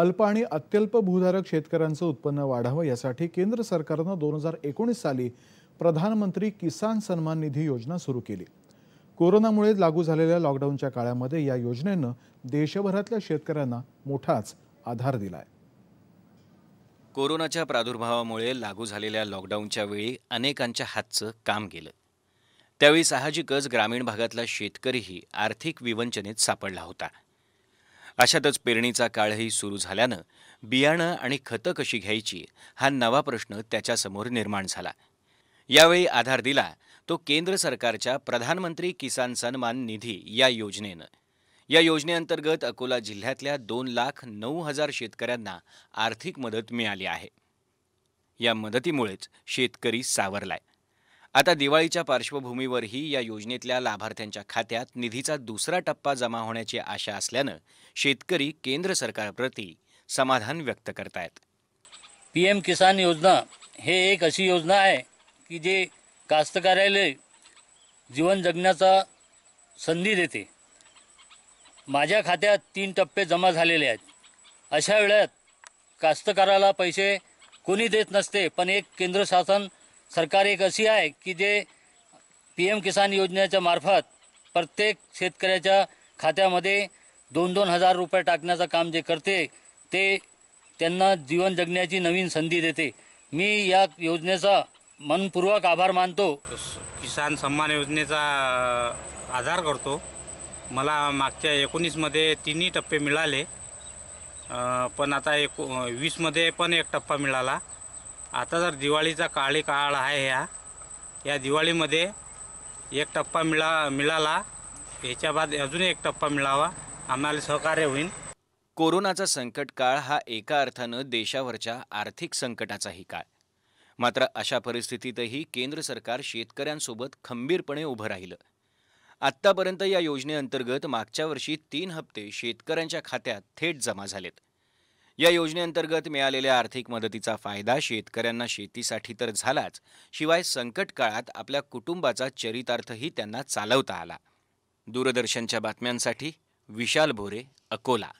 अल्प आणि अत्यल्प भूधारक शेतकऱ्यांचं उत्पन्न वाढावं यासाठी केंद्र सरकारनं दोन हजार एकोणीस साली प्रधानमंत्री किसान सन्मान निधी योजना सुरू केली कोरोनामुळे लागू झालेल्या लॉकडाऊनच्या काळामध्ये या योजनेनं देशभरातल्या शेतकऱ्यांना मोठाच आधार दिलाय कोरोनाच्या प्रादुर्भावामुळे लागू झालेल्या लॉकडाऊनच्या वेळी अनेकांच्या हातचं काम गेलं त्यावेळी साहजिकच ग्रामीण भागातला शेतकरीही आर्थिक विवंचनेत सापडला होता अशातच पेरणीचा काळही सुरू झाल्यानं बियाणं आणि खतं कशी घ्यायची हा नवा प्रश्न त्याच्यासमोर निर्माण झाला यावेळी आधार दिला तो केंद्र सरकारच्या प्रधानमंत्री किसान सन्मान निधी या योजनेनं या योजनेअंतर्गत अकोला जिल्ह्यातल्या दोन लाख नऊ हजार शेतकऱ्यांना आर्थिक मदत मिळाली आहे या मदतीमुळेच शेतकरी सावरलाय आता दिवाळीच्या पार्श्वभूमीवरही या योजनेतल्या लाभार्थ्यांच्या खात्यात निधीचा दुसरा टप्पा जमा होण्याची आशा असल्यानं शेतकरी केंद्र सरकारप्रती समाधान व्यक्त आहेत पी एम किसान योजना हे एक अशी योजना आहे की जे कास्तकाराला जीवन जगण्याचा संधी देते माझ्या खात्यात तीन टप्पे जमा झालेले आहेत अशा वेळात कास्तकाराला पैसे कोणी देत नसते पण एक केंद्र शासन सरकार एक अशी आहे की जे पी एम किसान योजनेच्या मार्फत प्रत्येक शेतकऱ्याच्या खात्यामध्ये दोन दोन हजार रुपये टाकण्याचं काम जे करते ते त्यांना जीवन जगण्याची नवीन संधी देते मी या योजनेचा मनपूर्वक आभार मानतो किसान सन्मान योजनेचा आधार करतो मला मागच्या एकोणीसमध्ये तिन्ही टप्पे मिळाले पण आता एको वीसमध्ये पण एक टप्पा मिळाला आता जर दिवाळीचा काळी काळ आहे ह्या या दिवाळीमध्ये एक टप्पा मिळा मिळाला याच्या बाद अजून एक टप्पा मिळावा आम्हाला सहकार्य होईल कोरोनाचा संकट काळ हा एका अर्थानं देशावरच्या आर्थिक संकटाचाही काळ मात्र अशा परिस्थितीतही केंद्र सरकार शेतकऱ्यांसोबत खंबीरपणे उभं राहिलं आत्तापर्यंत या योजनेअंतर्गत मागच्या वर्षी तीन हप्ते शेतकऱ्यांच्या खात्यात थेट जमा झालेत या योजनेअंतर्गत मिळालेल्या आर्थिक मदतीचा फायदा शेतकऱ्यांना शेतीसाठी तर झालाच शिवाय संकट काळात आपल्या कुटुंबाचा चरितार्थही त्यांना चालवता आला दूरदर्शनच्या बातम्यांसाठी विशाल भोरे अकोला